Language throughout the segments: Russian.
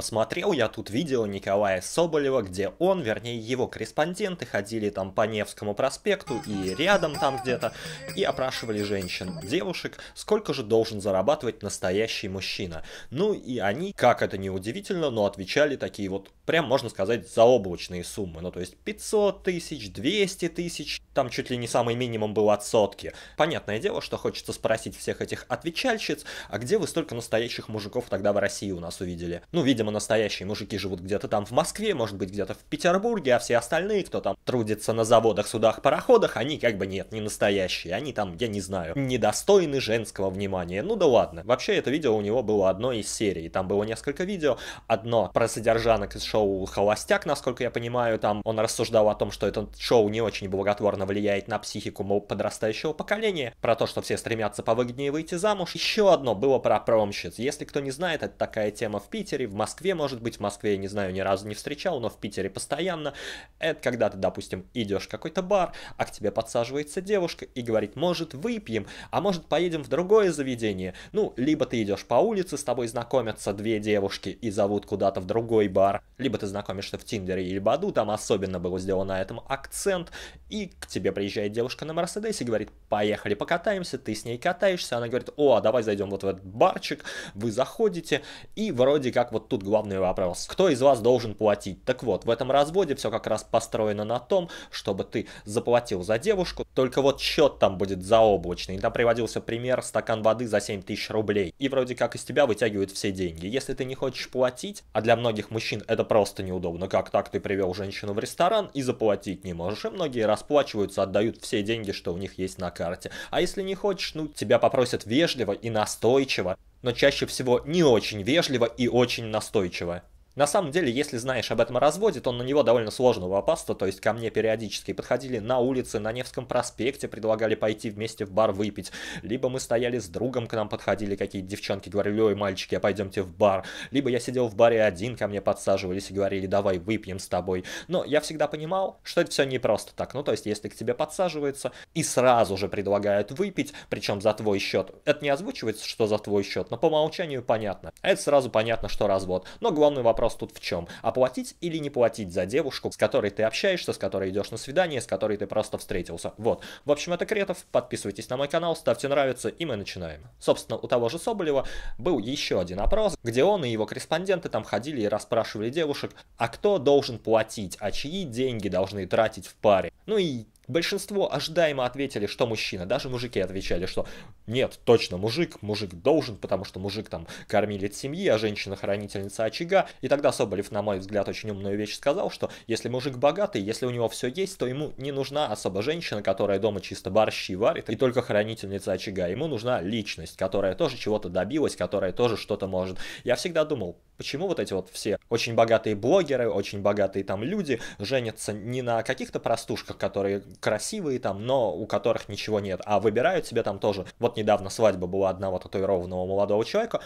Посмотрел я тут видео Николая Соболева, где он, вернее его корреспонденты, ходили там по Невскому проспекту и рядом там где-то, и опрашивали женщин, девушек, сколько же должен зарабатывать настоящий мужчина. Ну и они, как это не удивительно, но отвечали такие вот, прям можно сказать, заоблачные суммы. Ну то есть 500 тысяч, 200 тысяч, там чуть ли не самый минимум был от сотки. Понятное дело, что хочется спросить всех этих отвечальщиц, а где вы столько настоящих мужиков тогда в России у нас увидели? Ну, видимо, по-моему, настоящие мужики живут где-то там в Москве, может быть, где-то в Петербурге, а все остальные, кто там трудится на заводах, судах, пароходах, они как бы нет, не настоящие. Они там, я не знаю, недостойны женского внимания. Ну да ладно. Вообще, это видео у него было одно из серий. Там было несколько видео. Одно про содержанок из шоу «Холостяк», насколько я понимаю. Там он рассуждал о том, что это шоу не очень благотворно влияет на психику мол, подрастающего поколения. Про то, что все стремятся повыгоднее выйти замуж. Еще одно было про промщиц. Если кто не знает, это такая тема в Питере, в Москве Москве, может быть, в Москве, я не знаю, ни разу не встречал, но в Питере постоянно. Это когда ты, допустим, идешь в какой-то бар, а к тебе подсаживается девушка и говорит, может, выпьем, а может, поедем в другое заведение. Ну, либо ты идешь по улице, с тобой знакомятся две девушки и зовут куда-то в другой бар, либо ты знакомишься в Тиндере или Баду, там особенно был сделан на этом акцент, и к тебе приезжает девушка на Мерседесе и говорит, поехали покатаемся, ты с ней катаешься, она говорит, о, а давай зайдем вот в этот барчик, вы заходите, и вроде как вот тут тут главный вопрос. Кто из вас должен платить? Так вот, в этом разводе все как раз построено на том, чтобы ты заплатил за девушку, только вот счет там будет заоблачный. И там приводился пример стакан воды за 7 тысяч рублей. И вроде как из тебя вытягивают все деньги. Если ты не хочешь платить, а для многих мужчин это просто неудобно, как так ты привел женщину в ресторан и заплатить не можешь. И многие расплачиваются, отдают все деньги, что у них есть на карте. А если не хочешь, ну тебя попросят вежливо и настойчиво но чаще всего не очень вежливо и очень настойчиво. На самом деле, если знаешь об этом разводе, то на него довольно сложно попасться, то есть ко мне периодически подходили на улице, на Невском проспекте, предлагали пойти вместе в бар выпить, либо мы стояли с другом, к нам подходили какие-то девчонки, говорили, ой, мальчики, а пойдемте в бар, либо я сидел в баре один, ко мне подсаживались и говорили, давай выпьем с тобой, но я всегда понимал, что это все не просто так, ну то есть если к тебе подсаживаются и сразу же предлагают выпить, причем за твой счет, это не озвучивается, что за твой счет, но по умолчанию понятно, а это сразу понятно, что развод, но главный вопрос вопрос тут в чем? Оплатить а или не платить за девушку, с которой ты общаешься, с которой идешь на свидание, с которой ты просто встретился. Вот. В общем, это Кретов. Подписывайтесь на мой канал, ставьте нравится, и мы начинаем. Собственно, у того же Соболева был еще один опрос, где он и его корреспонденты там ходили и расспрашивали девушек, а кто должен платить, а чьи деньги должны тратить в паре. Ну и Большинство ожидаемо ответили, что мужчина. Даже мужики отвечали, что нет, точно мужик, мужик должен, потому что мужик там кормилец семьи, а женщина хранительница очага. И тогда Соболев, на мой взгляд, очень умную вещь сказал, что если мужик богатый, если у него все есть, то ему не нужна особо женщина, которая дома чисто борщи варит и только хранительница очага. Ему нужна личность, которая тоже чего-то добилась, которая тоже что-то может. Я всегда думал, Почему вот эти вот все очень богатые блогеры, очень богатые там люди женятся не на каких-то простушках, которые красивые там, но у которых ничего нет, а выбирают себе там тоже. Вот недавно свадьба была одного татуированного молодого человека,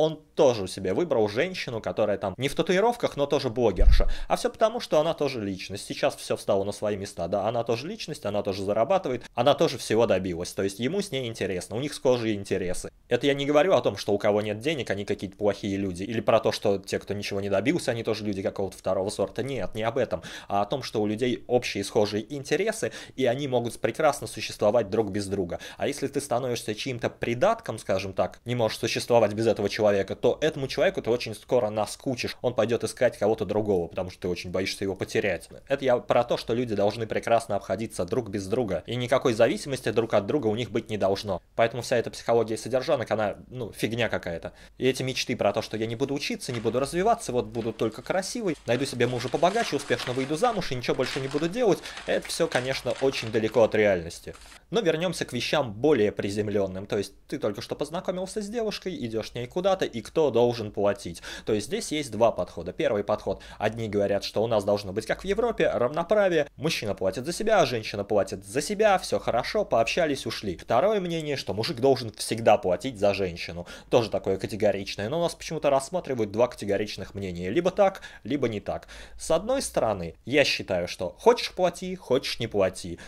он тоже себе выбрал женщину, которая там не в татуировках, но тоже блогерша. А все потому, что она тоже личность. Сейчас все встало на свои места, да, она тоже личность, она тоже зарабатывает, она тоже всего добилась. То есть ему с ней интересно, у них схожие интересы. Это я не говорю о том, что у кого нет денег, они какие-то плохие люди, или про то, что те, кто ничего не добился, они тоже люди какого-то второго сорта. Нет, не об этом, а о том, что у людей общие схожие интересы, и они могут прекрасно существовать друг без друга. А если ты становишься чьим-то придатком, скажем так, не можешь существовать без этого человека, человека, то этому человеку ты очень скоро наскучишь, он пойдет искать кого-то другого, потому что ты очень боишься его потерять. Это я про то, что люди должны прекрасно обходиться друг без друга, и никакой зависимости друг от друга у них быть не должно. Поэтому вся эта психология содержанок, она, ну, фигня какая-то. И эти мечты про то, что я не буду учиться, не буду развиваться, вот буду только красивый, найду себе мужа побогаче, успешно выйду замуж и ничего больше не буду делать, это все, конечно, очень далеко от реальности. Но вернемся к вещам более приземленным, то есть ты только что познакомился с девушкой, идешь с ней куда куда-то и кто должен платить. То есть здесь есть два подхода. Первый подход. Одни говорят, что у нас должно быть как в Европе, равноправие. Мужчина платит за себя, женщина платит за себя, все хорошо, пообщались, ушли. Второе мнение, что мужик должен всегда платить за женщину. Тоже такое категоричное, но у нас почему-то рассматривают два категоричных мнения. Либо так, либо не так. С одной стороны, я считаю, что хочешь плати, хочешь не плати.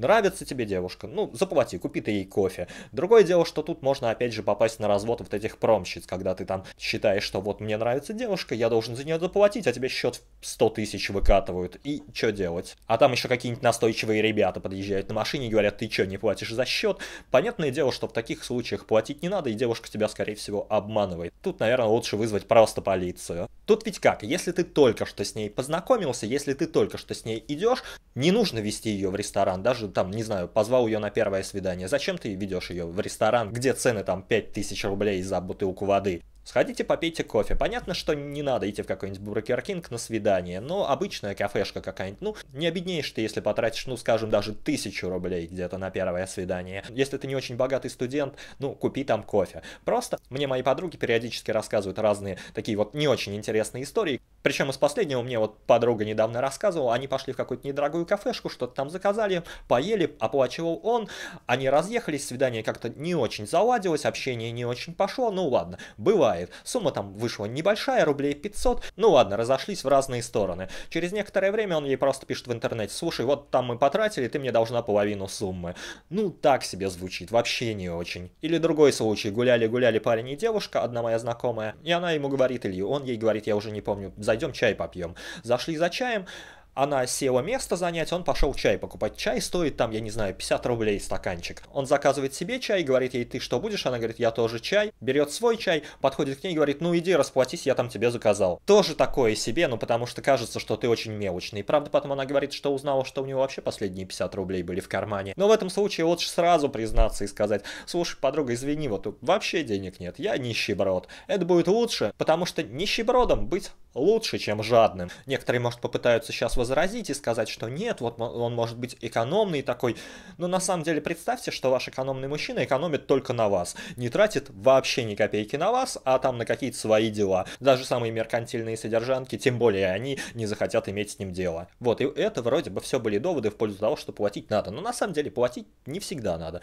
Нравится тебе девушка? Ну, заплати, купи ты ей кофе. Другое дело, что тут можно опять же попасть на развод вот этих промщиц, когда ты там считаешь, что вот мне нравится девушка, я должен за нее заплатить, а тебе счет в 100 тысяч выкатывают. И что делать? А там еще какие-нибудь настойчивые ребята подъезжают на машине и говорят, ты что, не платишь за счет? Понятное дело, что в таких случаях платить не надо, и девушка тебя, скорее всего, обманывает. Тут, наверное, лучше вызвать просто полицию. Тут ведь как, если ты только что с ней познакомился, если ты только что с ней идешь, не нужно вести ее в ресторан, даже там, не знаю, позвал ее на первое свидание, зачем ты ведешь ее в ресторан, где цены там 5000 рублей за бутылку воды? Сходите попейте кофе. Понятно, что не надо идти в какой-нибудь Бургер Кинг на свидание, но обычная кафешка какая-нибудь. Ну, не обеднеешь ты, если потратишь, ну, скажем, даже тысячу рублей где-то на первое свидание. Если ты не очень богатый студент, ну, купи там кофе. Просто мне мои подруги периодически рассказывают разные такие вот не очень интересные истории, причем из последнего мне вот подруга недавно рассказывала, они пошли в какую-то недорогую кафешку, что-то там заказали, поели, оплачивал он, они разъехались, свидание как-то не очень заладилось, общение не очень пошло, ну ладно, бывает. Сумма там вышла небольшая, рублей 500, ну ладно, разошлись в разные стороны. Через некоторое время он ей просто пишет в интернете, слушай, вот там мы потратили, ты мне должна половину суммы. Ну так себе звучит, вообще не очень. Или другой случай, гуляли-гуляли парень и девушка, одна моя знакомая, и она ему говорит, или он ей говорит, я уже не помню, зайдем чай попьем. Зашли за чаем, она села место занять, он пошел чай покупать. Чай стоит там, я не знаю, 50 рублей стаканчик. Он заказывает себе чай, говорит ей, ты что будешь? Она говорит, я тоже чай. Берет свой чай, подходит к ней и говорит, ну иди расплатись, я там тебе заказал. Тоже такое себе, ну потому что кажется, что ты очень мелочный. Правда, потом она говорит, что узнала, что у него вообще последние 50 рублей были в кармане. Но в этом случае лучше сразу признаться и сказать, слушай, подруга, извини, вот вообще денег нет, я нищеброд. Это будет лучше, потому что нищебродом быть лучше, чем жадным. Некоторые, может, попытаются сейчас возразить и сказать, что нет, вот он может быть экономный такой. Но на самом деле представьте, что ваш экономный мужчина экономит только на вас. Не тратит вообще ни копейки на вас, а там на какие-то свои дела. Даже самые меркантильные содержанки, тем более они не захотят иметь с ним дело. Вот, и это вроде бы все были доводы в пользу того, что платить надо. Но на самом деле платить не всегда надо.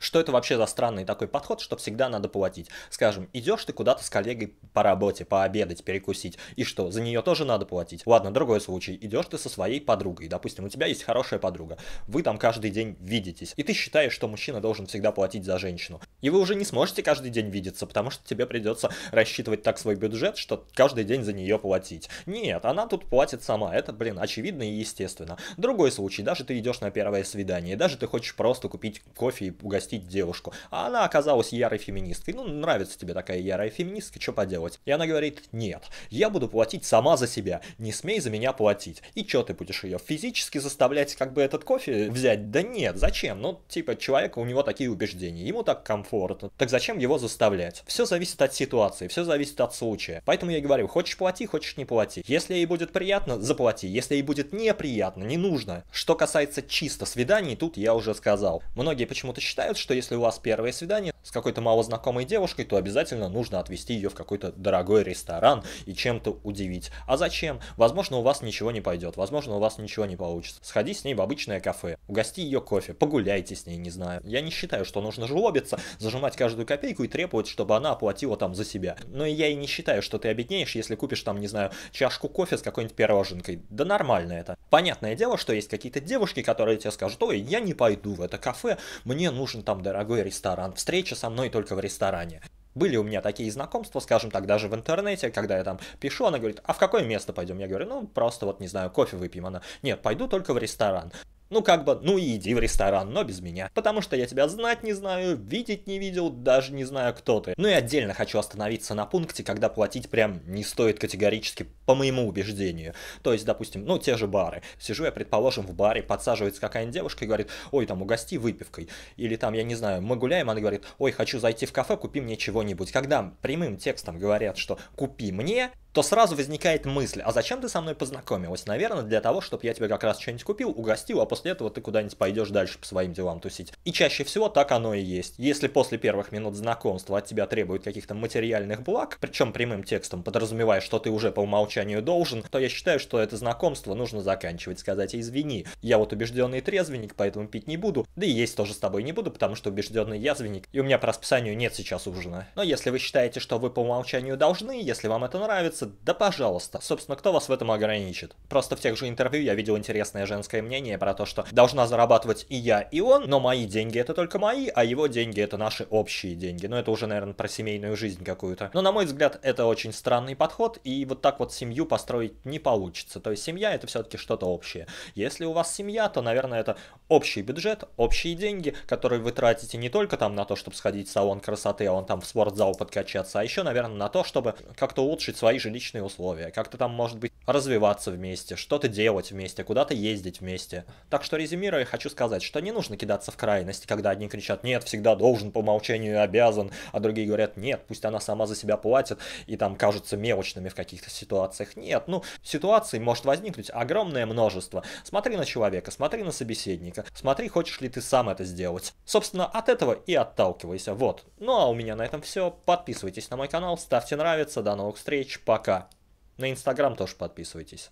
Что это вообще за странный такой подход, что всегда надо платить? Скажем, идешь ты куда-то с коллегой по работе, пообедать, перекусить, и что, за нее тоже надо платить? Ладно, другой случай, идешь ты со своей подругой, допустим, у тебя есть хорошая подруга, вы там каждый день видитесь, и ты считаешь, что мужчина должен всегда платить за женщину. И вы уже не сможете каждый день видеться, потому что тебе придется рассчитывать так свой бюджет, что каждый день за нее платить. Нет, она тут платит сама, это, блин, очевидно и естественно. Другой случай, даже ты идешь на первое свидание, даже ты хочешь просто купить кофе и угостить простить девушку. А она оказалась ярой феминисткой. Ну, нравится тебе такая ярая феминистка, что поделать? И она говорит, нет, я буду платить сама за себя, не смей за меня платить. И что ты будешь ее физически заставлять как бы этот кофе взять? Да нет, зачем? Ну, типа, человека у него такие убеждения, ему так комфортно. Так зачем его заставлять? Все зависит от ситуации, все зависит от случая. Поэтому я говорю, хочешь плати, хочешь не плати. Если ей будет приятно, заплати. Если ей будет неприятно, не нужно. Что касается чисто свиданий, тут я уже сказал. Многие почему-то считают, что если у вас первое свидание, с какой-то малознакомой девушкой, то обязательно нужно отвезти ее в какой-то дорогой ресторан и чем-то удивить. А зачем? Возможно, у вас ничего не пойдет, возможно, у вас ничего не получится. Сходи с ней в обычное кафе, угости ее кофе, погуляйте с ней, не знаю. Я не считаю, что нужно жлобиться, зажимать каждую копейку и требовать, чтобы она оплатила там за себя. Но я и не считаю, что ты обеднеешь, если купишь там, не знаю, чашку кофе с какой-нибудь пироженкой. Да нормально это. Понятное дело, что есть какие-то девушки, которые тебе скажут, ой, я не пойду в это кафе, мне нужен там дорогой ресторан, встреча встреча со мной только в ресторане. Были у меня такие знакомства, скажем так, даже в интернете, когда я там пишу, она говорит, а в какое место пойдем? Я говорю, ну, просто вот, не знаю, кофе выпьем. Она, нет, пойду только в ресторан. Ну как бы, ну и иди в ресторан, но без меня. Потому что я тебя знать не знаю, видеть не видел, даже не знаю, кто ты. Ну и отдельно хочу остановиться на пункте, когда платить прям не стоит категорически, по моему убеждению. То есть, допустим, ну те же бары. Сижу я, предположим, в баре, подсаживается какая-нибудь девушка и говорит, ой, там угости выпивкой. Или там, я не знаю, мы гуляем, она говорит, ой, хочу зайти в кафе, купи мне чего-нибудь. Когда прямым текстом говорят, что купи мне, то сразу возникает мысль, а зачем ты со мной познакомилась? Наверное, для того, чтобы я тебе как раз что-нибудь купил, угостил, а после этого ты куда-нибудь пойдешь дальше по своим делам тусить. И чаще всего так оно и есть. Если после первых минут знакомства от тебя требуют каких-то материальных благ, причем прямым текстом подразумевая, что ты уже по умолчанию должен, то я считаю, что это знакомство нужно заканчивать, сказать «извини, я вот убежденный трезвенник, поэтому пить не буду, да и есть тоже с тобой не буду, потому что убежденный язвенник, и у меня по расписанию нет сейчас ужина». Но если вы считаете, что вы по умолчанию должны, если вам это нравится, нравится, да пожалуйста. Собственно, кто вас в этом ограничит? Просто в тех же интервью я видел интересное женское мнение про то, что должна зарабатывать и я, и он, но мои деньги это только мои, а его деньги это наши общие деньги. Но ну, это уже, наверное, про семейную жизнь какую-то. Но на мой взгляд, это очень странный подход, и вот так вот семью построить не получится. То есть семья это все-таки что-то общее. Если у вас семья, то, наверное, это общий бюджет, общие деньги, которые вы тратите не только там на то, чтобы сходить в салон красоты, а он там в спортзал подкачаться, а еще, наверное, на то, чтобы как-то улучшить свои же жилищные условия, как-то там, может быть, развиваться вместе, что-то делать вместе, куда-то ездить вместе. Так что, резюмируя, хочу сказать, что не нужно кидаться в крайности, когда одни кричат «нет, всегда должен, по умолчанию обязан», а другие говорят «нет, пусть она сама за себя платит» и там кажутся мелочными в каких-то ситуациях. Нет, ну, ситуаций может возникнуть огромное множество. Смотри на человека, смотри на собеседника, смотри, хочешь ли ты сам это сделать. Собственно, от этого и отталкивайся, вот. Ну а у меня на этом все. Подписывайтесь на мой канал, ставьте нравится, до новых встреч, пока пока. На Инстаграм тоже подписывайтесь.